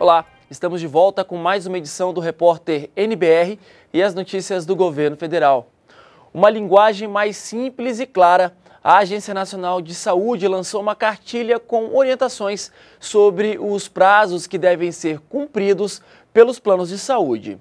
Olá, estamos de volta com mais uma edição do Repórter NBR e as notícias do governo federal. Uma linguagem mais simples e clara, a Agência Nacional de Saúde lançou uma cartilha com orientações sobre os prazos que devem ser cumpridos pelos planos de saúde.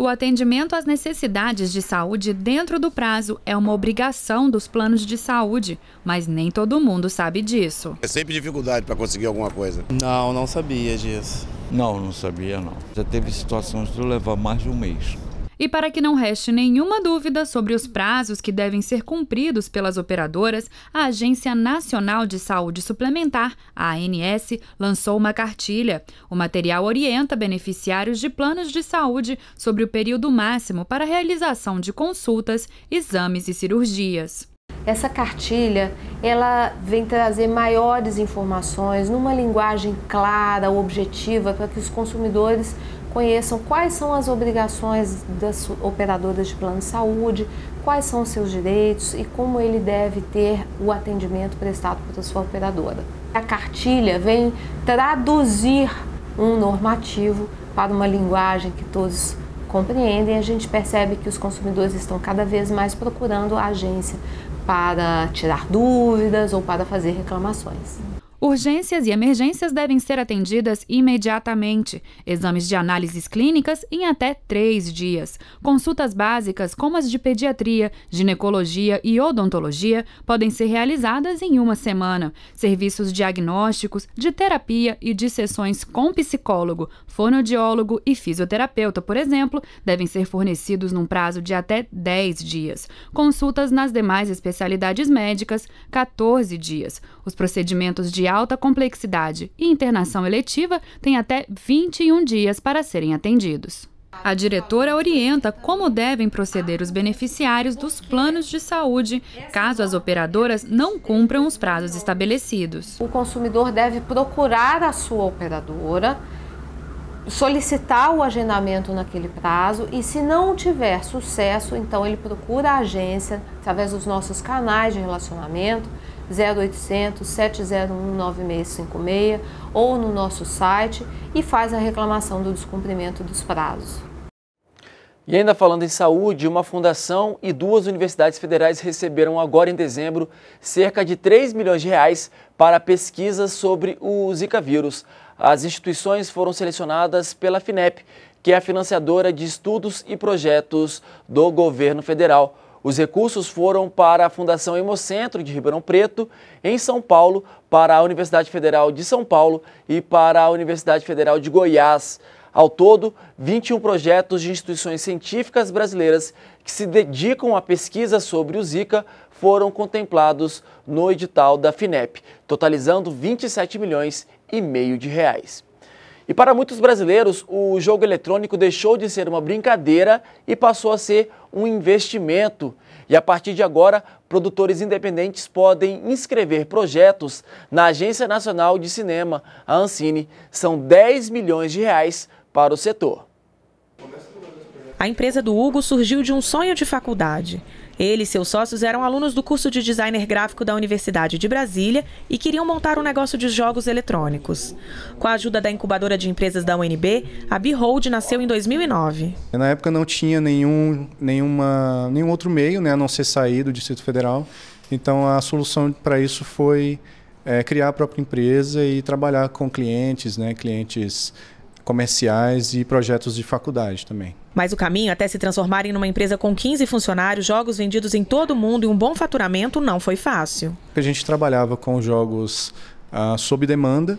O atendimento às necessidades de saúde dentro do prazo é uma obrigação dos planos de saúde, mas nem todo mundo sabe disso. É sempre dificuldade para conseguir alguma coisa. Não, não sabia disso. Não, não sabia não. Já teve situações de levar mais de um mês. E para que não reste nenhuma dúvida sobre os prazos que devem ser cumpridos pelas operadoras, a Agência Nacional de Saúde Suplementar, a ANS, lançou uma cartilha. O material orienta beneficiários de planos de saúde sobre o período máximo para realização de consultas, exames e cirurgias. Essa cartilha, ela vem trazer maiores informações numa linguagem clara, objetiva, para que os consumidores conheçam quais são as obrigações das operadoras de plano de saúde, quais são os seus direitos e como ele deve ter o atendimento prestado pela sua operadora. A cartilha vem traduzir um normativo para uma linguagem que todos compreendem. A gente percebe que os consumidores estão cada vez mais procurando a agência para tirar dúvidas ou para fazer reclamações. Urgências e emergências devem ser atendidas imediatamente. Exames de análises clínicas em até três dias. Consultas básicas, como as de pediatria, ginecologia e odontologia, podem ser realizadas em uma semana. Serviços diagnósticos, de terapia e de sessões com psicólogo, fonoaudiólogo e fisioterapeuta, por exemplo, devem ser fornecidos num prazo de até 10 dias. Consultas nas demais especialidades médicas, 14 dias. Os procedimentos de alta complexidade e internação eletiva têm até 21 dias para serem atendidos. A diretora orienta como devem proceder os beneficiários dos planos de saúde, caso as operadoras não cumpram os prazos estabelecidos. O consumidor deve procurar a sua operadora solicitar o agendamento naquele prazo e se não tiver sucesso, então ele procura a agência através dos nossos canais de relacionamento 0800 701 9656 ou no nosso site e faz a reclamação do descumprimento dos prazos. E ainda falando em saúde, uma fundação e duas universidades federais receberam agora em dezembro cerca de 3 milhões de reais para pesquisas sobre o Zika vírus. As instituições foram selecionadas pela FINEP, que é a financiadora de estudos e projetos do governo federal. Os recursos foram para a Fundação Hemocentro de Ribeirão Preto, em São Paulo, para a Universidade Federal de São Paulo e para a Universidade Federal de Goiás. Ao todo, 21 projetos de instituições científicas brasileiras que se dedicam à pesquisa sobre o Zika foram contemplados no edital da FINEP, totalizando 27 milhões e meio de reais. E para muitos brasileiros, o jogo eletrônico deixou de ser uma brincadeira e passou a ser um investimento. E a partir de agora, produtores independentes podem inscrever projetos na Agência Nacional de Cinema, a Ancine. São 10 milhões de reais para o setor. A empresa do Hugo surgiu de um sonho de faculdade. Ele e seus sócios eram alunos do curso de designer gráfico da Universidade de Brasília e queriam montar um negócio de jogos eletrônicos. Com a ajuda da incubadora de empresas da UNB, a Behold nasceu em 2009. Na época não tinha nenhum, nenhuma, nenhum outro meio, né, a não ser sair do Distrito Federal. Então a solução para isso foi é, criar a própria empresa e trabalhar com clientes, né, clientes comerciais e projetos de faculdade também. Mas o caminho até se transformar em uma empresa com 15 funcionários, jogos vendidos em todo o mundo e um bom faturamento não foi fácil. A gente trabalhava com jogos ah, sob demanda.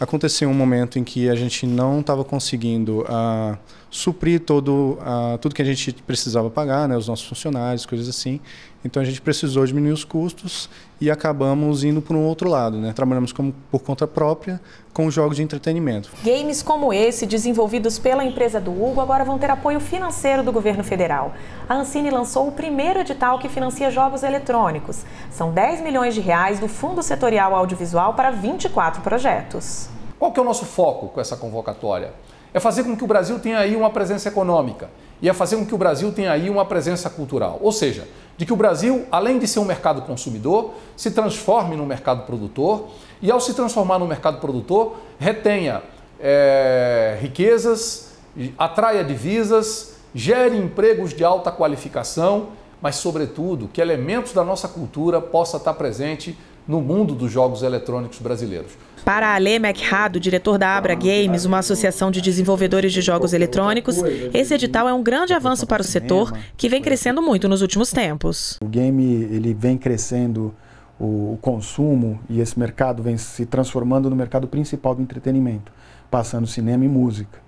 Aconteceu um momento em que a gente não estava conseguindo. Ah, suprir todo, tudo que a gente precisava pagar, né, os nossos funcionários, coisas assim. Então a gente precisou diminuir os custos e acabamos indo para um outro lado, né? Trabalhamos como, por conta própria com jogos de entretenimento. Games como esse, desenvolvidos pela empresa do Hugo, agora vão ter apoio financeiro do governo federal. A Ancine lançou o primeiro edital que financia jogos eletrônicos. São 10 milhões de reais do Fundo Setorial Audiovisual para 24 projetos. Qual que é o nosso foco com essa convocatória? é fazer com que o Brasil tenha aí uma presença econômica e é fazer com que o Brasil tenha aí uma presença cultural. Ou seja, de que o Brasil, além de ser um mercado consumidor, se transforme num mercado produtor e, ao se transformar num mercado produtor, retenha é, riquezas, atraia divisas, gere empregos de alta qualificação, mas, sobretudo, que elementos da nossa cultura possa estar presente no mundo dos jogos eletrônicos brasileiros. Para Ale McHado, diretor da Abra Games, uma associação de desenvolvedores de jogos eletrônicos, esse edital é um grande avanço para o setor, que vem crescendo muito nos últimos tempos. O game ele vem crescendo o, consumo e esse mercado vem se transformando no mercado principal do entretenimento, passando cinema e música.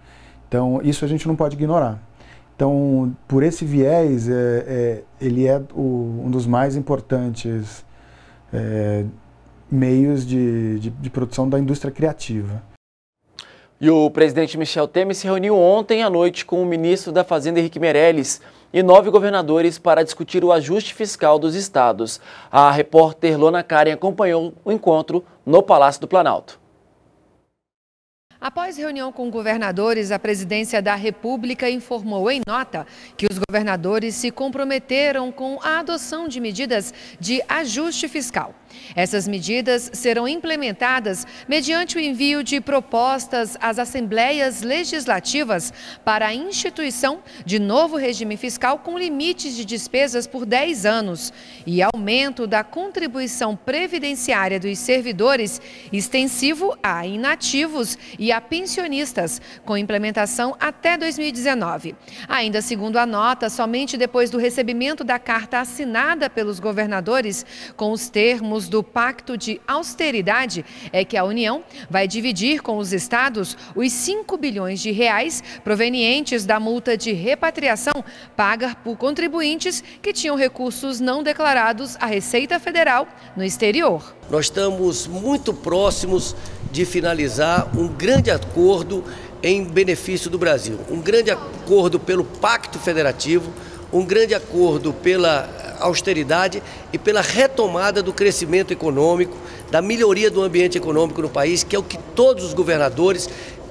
Então, isso a gente não pode ignorar. Então, por esse viés, é, é, ele é o, um dos mais importantes é, meios de, de, de produção da indústria criativa. E o presidente Michel Temer se reuniu ontem à noite com o ministro da Fazenda Henrique Meirelles e nove governadores para discutir o ajuste fiscal dos estados. A repórter Lona Karen acompanhou o encontro no Palácio do Planalto. Após reunião com governadores, a presidência da República informou em nota que os governadores se comprometeram com a adoção de medidas de ajuste fiscal. Essas medidas serão implementadas mediante o envio de propostas às assembleias legislativas para a instituição de novo regime fiscal com limites de despesas por 10 anos e aumento da contribuição previdenciária dos servidores extensivo a inativos e a pensionistas, com implementação até 2019. Ainda segundo a nota, somente depois do recebimento da carta assinada pelos governadores com os termos termos do Pacto de Austeridade, é que a União vai dividir com os estados os 5 bilhões de reais provenientes da multa de repatriação paga por contribuintes que tinham recursos não declarados à Receita Federal no exterior. Nós estamos muito próximos de finalizar um grande acordo em benefício do Brasil. Um grande acordo pelo Pacto Federativo, um grande acordo pela austeridade e pela retomada do crescimento econômico, da melhoria do ambiente econômico no país, que é o que todos os governadores,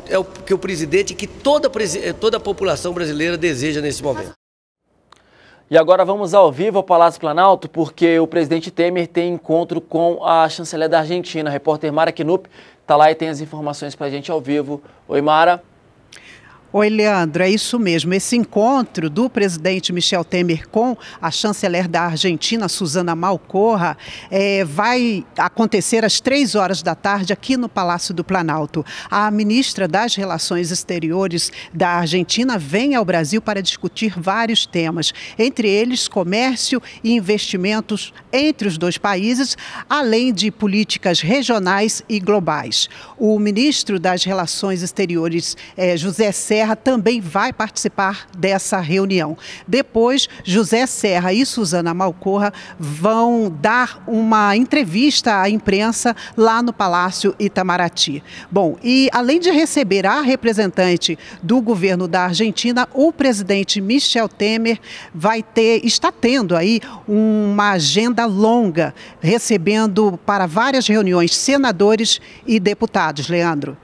é o que o presidente, que toda, eh, toda a população brasileira deseja nesse momento. E agora vamos ao vivo ao Palácio Planalto, porque o presidente Temer tem encontro com a chanceler da Argentina. A repórter Mara Knup. está lá e tem as informações para a gente ao vivo. Oi, Mara. Oi, Leandro, é isso mesmo. Esse encontro do presidente Michel Temer com a chanceler da Argentina, Suzana Malcorra, é, vai acontecer às três horas da tarde aqui no Palácio do Planalto. A ministra das Relações Exteriores da Argentina vem ao Brasil para discutir vários temas, entre eles comércio e investimentos entre os dois países, além de políticas regionais e globais. O ministro das Relações Exteriores, é, José Sérgio, Serra também vai participar dessa reunião. Depois, José Serra e Suzana Malcorra vão dar uma entrevista à imprensa lá no Palácio Itamaraty. Bom, e além de receber a representante do governo da Argentina, o presidente Michel Temer vai ter, está tendo aí uma agenda longa, recebendo para várias reuniões senadores e deputados, Leandro.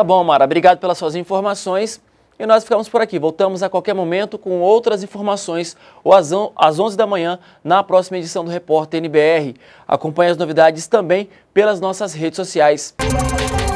Tá bom, Mara. Obrigado pelas suas informações. E nós ficamos por aqui. Voltamos a qualquer momento com outras informações ou às 11 da manhã na próxima edição do Repórter NBR. Acompanhe as novidades também pelas nossas redes sociais. Música